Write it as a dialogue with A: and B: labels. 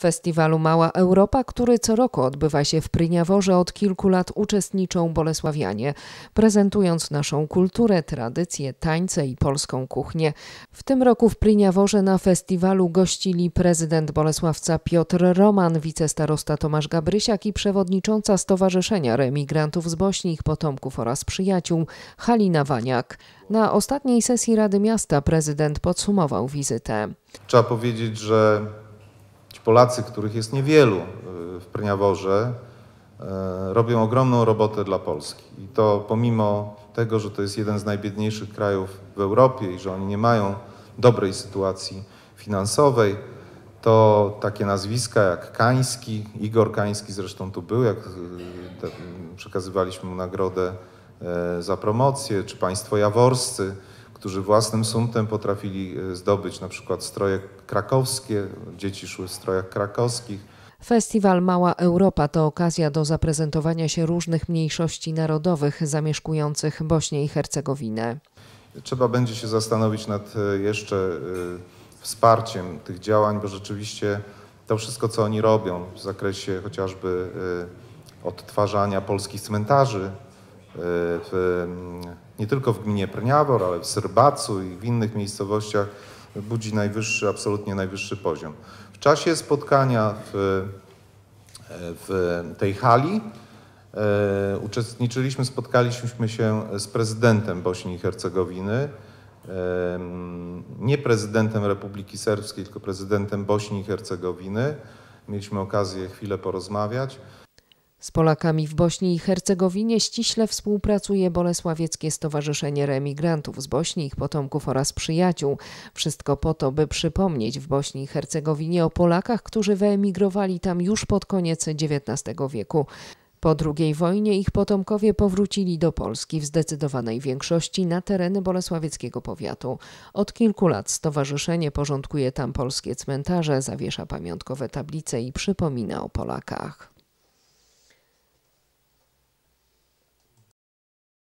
A: festiwalu Mała Europa, który co roku odbywa się w Pryniaworze, od kilku lat uczestniczą Bolesławianie, prezentując naszą kulturę, tradycje, tańce i polską kuchnię. W tym roku w Pryniaworze na festiwalu gościli prezydent Bolesławca Piotr Roman, wicestarosta Tomasz Gabrysiak i przewodnicząca Stowarzyszenia Remigrantów z Bośni, ich potomków oraz przyjaciół Halina Waniak. Na ostatniej sesji Rady Miasta prezydent podsumował wizytę.
B: Trzeba powiedzieć, że Polacy, których jest niewielu y, w Preniaworze, y, robią ogromną robotę dla Polski. I to pomimo tego, że to jest jeden z najbiedniejszych krajów w Europie i że oni nie mają dobrej sytuacji finansowej, to takie nazwiska jak Kański, Igor Kański zresztą tu był, jak y, przekazywaliśmy mu nagrodę e, za promocję, czy państwo jaworscy, którzy własnym sumtem potrafili e, zdobyć na przykład stroje krakowskie, dzieci szły w strojach krakowskich.
A: Festiwal Mała Europa to okazja do zaprezentowania się różnych mniejszości narodowych zamieszkujących Bośnię i Hercegowinę.
B: Trzeba będzie się zastanowić nad e, jeszcze e, wsparciem tych działań, bo rzeczywiście to wszystko, co oni robią w zakresie chociażby odtwarzania polskich cmentarzy w mm, nie tylko w gminie Prniawor, ale w Serbacu i w innych miejscowościach budzi najwyższy, absolutnie najwyższy poziom. W czasie spotkania w, w tej hali e, uczestniczyliśmy, spotkaliśmy się z prezydentem Bośni i Hercegowiny, e, nie prezydentem Republiki Serbskiej, tylko prezydentem Bośni i Hercegowiny. Mieliśmy okazję chwilę porozmawiać.
A: Z Polakami w Bośni i Hercegowinie ściśle współpracuje Bolesławieckie Stowarzyszenie Remigrantów z Bośni, ich potomków oraz przyjaciół. Wszystko po to, by przypomnieć w Bośni i Hercegowinie o Polakach, którzy wyemigrowali tam już pod koniec XIX wieku. Po II wojnie ich potomkowie powrócili do Polski w zdecydowanej większości na tereny bolesławieckiego powiatu. Od kilku lat stowarzyszenie porządkuje tam polskie cmentarze, zawiesza pamiątkowe tablice i przypomina o Polakach.